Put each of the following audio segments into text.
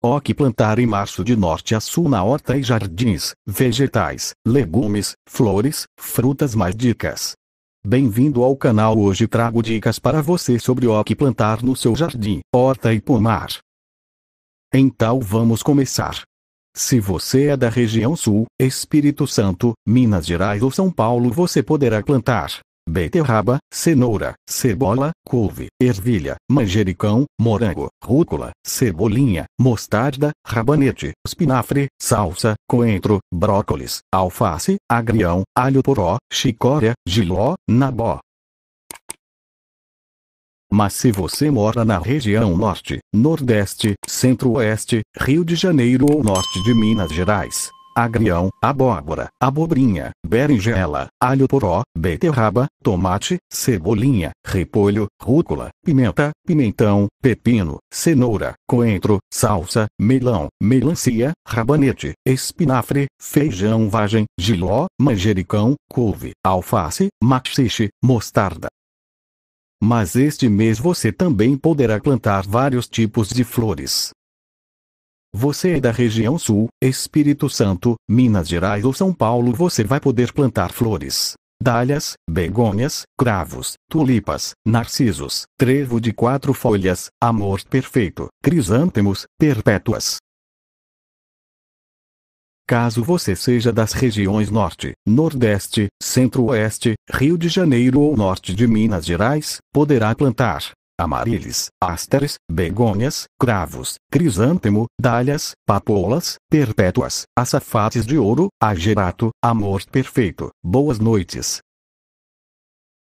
O que plantar em março de norte a sul na horta e jardins, vegetais, legumes, flores, frutas mais dicas. Bem-vindo ao canal hoje trago dicas para você sobre o que plantar no seu jardim, horta e pomar. Então vamos começar. Se você é da região sul, Espírito Santo, Minas Gerais ou São Paulo você poderá plantar beterraba, cenoura, cebola, couve, ervilha, manjericão, morango, rúcula, cebolinha, mostarda, rabanete, espinafre, salsa, coentro, brócolis, alface, agrião, alho poró, chicória, giló, nabó. Mas se você mora na região norte, nordeste, centro-oeste, Rio de Janeiro ou norte de Minas Gerais, agrião, abóbora, abobrinha, berinjela, alho poró, beterraba, tomate, cebolinha, repolho, rúcula, pimenta, pimentão, pepino, cenoura, coentro, salsa, melão, melancia, rabanete, espinafre, feijão vagem, giló, manjericão, couve, alface, maxixe, mostarda. Mas este mês você também poderá plantar vários tipos de flores. Você é da região sul, Espírito Santo, Minas Gerais ou São Paulo, você vai poder plantar flores. Dalhas, begônias, cravos, tulipas, narcisos, trevo de quatro folhas, amor perfeito, crisântemos, perpétuas. Caso você seja das regiões Norte, Nordeste, Centro-Oeste, Rio de Janeiro ou Norte de Minas Gerais, poderá plantar amarilis, ásteres, begônias, cravos, crisântemo, dalhas, papoulas, perpétuas, açafates de ouro, agerato, amor perfeito, boas noites.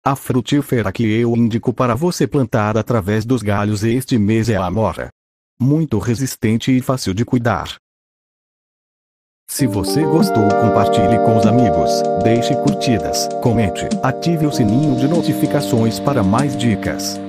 A frutífera que eu indico para você plantar através dos galhos este mês é a amora. Muito resistente e fácil de cuidar. Se você gostou, compartilhe com os amigos, deixe curtidas, comente, ative o sininho de notificações para mais dicas.